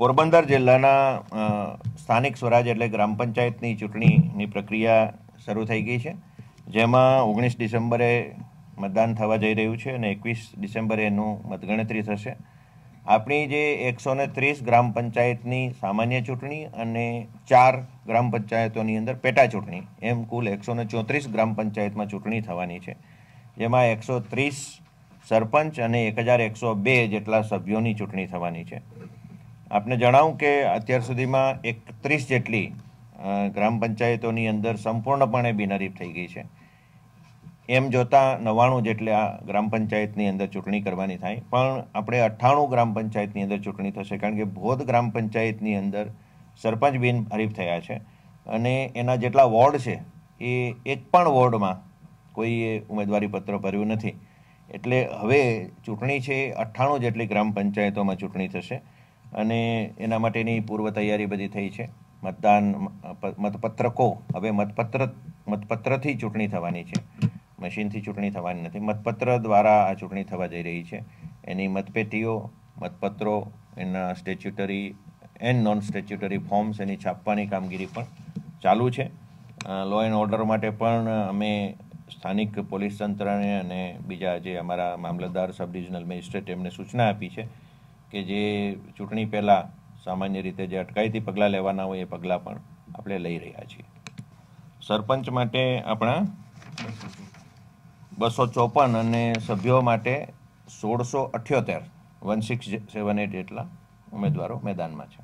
પોરબંદર જિલ્લાના સ્થાનિક સ્વરાજ એટલે ગ્રામ પંચાયતની ચૂંટણીની પ્રક્રિયા શરૂ થઈ ગઈ છે જેમાં ઓગણીસ ડિસેમ્બરે મતદાન થવા જઈ રહ્યું છે અને એકવીસ ડિસેમ્બરે એનું મતગણતરી થશે આપણી જે એકસો ત્રીસ ગ્રામ પંચાયતની સામાન્ય ચૂંટણી અને ચાર ગ્રામ પંચાયતોની અંદર પેટા ચૂંટણી એમ કુલ એકસો ચોત્રીસ ગ્રામ પંચાયતમાં ચૂંટણી થવાની છે જેમાં એકસો ત્રીસ સરપંચ અને એક હજાર એકસો બે જેટલા સભ્યોની ચૂંટણી થવાની છે આપને જણાવું કે અત્યાર સુધીમાં એકત્રીસ જેટલી ગ્રામ પંચાયતોની અંદર સંપૂર્ણપણે બિનહરીફ થઈ ગઈ છે એમ જોતાં નવાણું જેટલી આ ગ્રામ પંચાયતની અંદર ચૂંટણી કરવાની થાય પણ આપણે અઠ્ઠાણું ગ્રામ પંચાયતની અંદર ચૂંટણી થશે કારણ કે ભોદ ગ્રામ પંચાયતની અંદર સરપંચ બિન હરીફ થયા છે અને એના જેટલા વોર્ડ છે એ એક પણ વોર્ડમાં કોઈએ ઉમેદવારી પત્ર ભર્યું નથી એટલે હવે ચૂંટણી છે અઠ્ઠાણું જેટલી ગ્રામ પંચાયતોમાં ચૂંટણી થશે અને એના માટેની પૂર્વ તૈયારી બધી થઈ છે મતદાન મતપત્રકો હવે મતપત્ર મતપત્રથી ચૂંટણી થવાની છે મશીનથી ચૂંટણી થવાની નથી મતપત્ર દ્વારા આ ચૂંટણી થવા જઈ રહી છે એની મતપેટીઓ મતપત્રો એના statutory and non statutory forms એની છાપવાની કામગીરી પણ ચાલુ છે લો એન્ડ ઓર્ડર માટે પણ અમે સ્થાનિક પોલીસ તંત્રને અને બીજા જે અમારા મામલતદાર સબ ડિવિઝનલ મેજિસ્ટ્રેટ એમને સૂચના આપી છે કે જે ચૂંટણી પહેલાં સામાન્ય રીતે જે અટકાયતી પગલાં લેવાના હોય એ પગલાં પણ આપણે લઈ રહ્યા છીએ સરપંચ માટે આપણા બસો ચોપન અને સભ્યો માટે સોળસો અઠ્યોતેર વન સિક્સ સેવન એટ જેટલા ઉમેદવારો મેદાનમાં છે